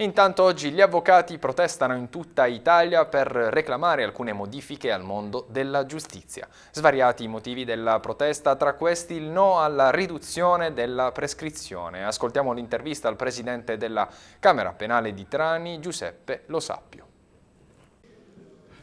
Intanto oggi gli avvocati protestano in tutta Italia per reclamare alcune modifiche al mondo della giustizia. Svariati i motivi della protesta, tra questi il no alla riduzione della prescrizione. Ascoltiamo l'intervista al presidente della Camera Penale di Trani, Giuseppe Lo Sappio.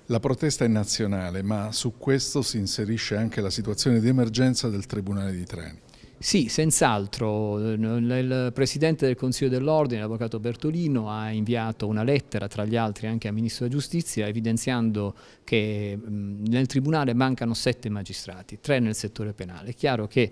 La protesta è nazionale, ma su questo si inserisce anche la situazione di emergenza del Tribunale di Trani. Sì, senz'altro. Il Presidente del Consiglio dell'Ordine, l'Avvocato Bertolino, ha inviato una lettera, tra gli altri anche al Ministro della Giustizia, evidenziando che nel Tribunale mancano sette magistrati, tre nel settore penale. È chiaro che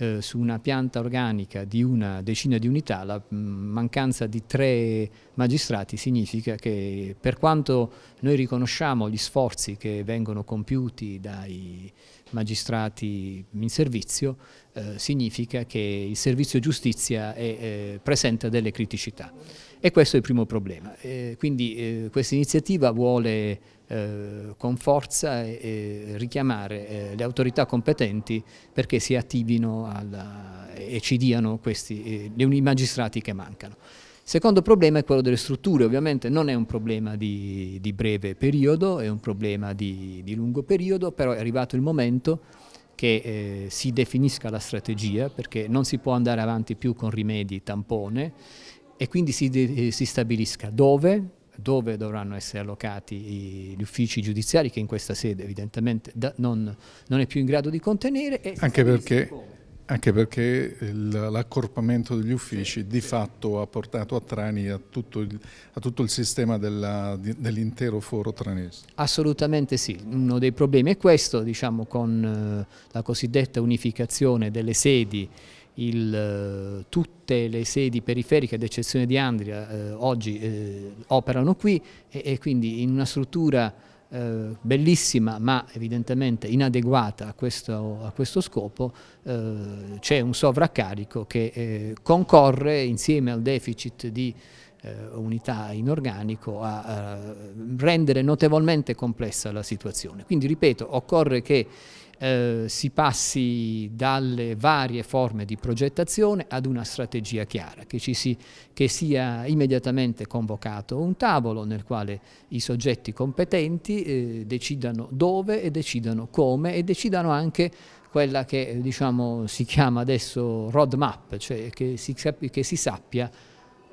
eh, su una pianta organica di una decina di unità la mm, mancanza di tre magistrati significa che per quanto noi riconosciamo gli sforzi che vengono compiuti dai magistrati in servizio, eh, significa che il servizio giustizia è, eh, presenta delle criticità. E questo è il primo problema. Eh, quindi eh, questa iniziativa vuole eh, con forza eh, eh, richiamare le autorità competenti perché si attivino alla, e ci diano questi, i magistrati che mancano. Secondo problema è quello delle strutture, ovviamente non è un problema di, di breve periodo, è un problema di, di, lungo periodo, però è arrivato il momento che si definisca la strategia perché non si può andare avanti più con rimedi tampone e quindi si, eh, si stabilisca dove, dove, dovranno essere allocati gli uffici giudiziari che in questa sede evidentemente da, non, non, è più in grado di contenere. Anche perché, anche perché, l'accorpamento degli uffici sì, di sì. fatto ha portato a Trani a tutto il, a tutto il sistema dell'intero dell foro tranese. Assolutamente sì, uno dei problemi è questo, diciamo, con eh, la cosiddetta unificazione delle sedi il, eh, tutte le sedi periferiche, ad eccezione di Andria, eh, oggi eh, operano qui e, e, quindi in una struttura eh, bellissima ma evidentemente inadeguata a questo, a questo scopo eh, c'è un sovraccarico che eh, concorre insieme al deficit di unità in organico a, a rendere notevolmente complessa la situazione. Quindi ripeto, occorre che eh, si passi dalle varie forme di progettazione ad una strategia chiara, che, si, che sia immediatamente convocato un tavolo nel quale i soggetti competenti eh, decidano dove e decidano come e decidano anche quella che eh, diciamo, si chiama adesso roadmap, cioè che si, che si sappia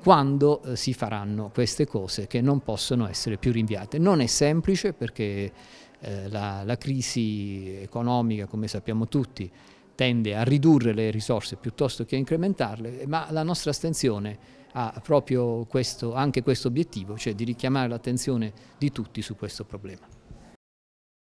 quando eh, si faranno queste cose che non possono essere più rinviate. Non è semplice perché eh, la, la crisi economica, come sappiamo tutti, tende a ridurre le risorse piuttosto che a incrementarle, ma la nostra astensione ha proprio questo, anche questo obiettivo, cioè di richiamare l'attenzione di tutti su questo problema.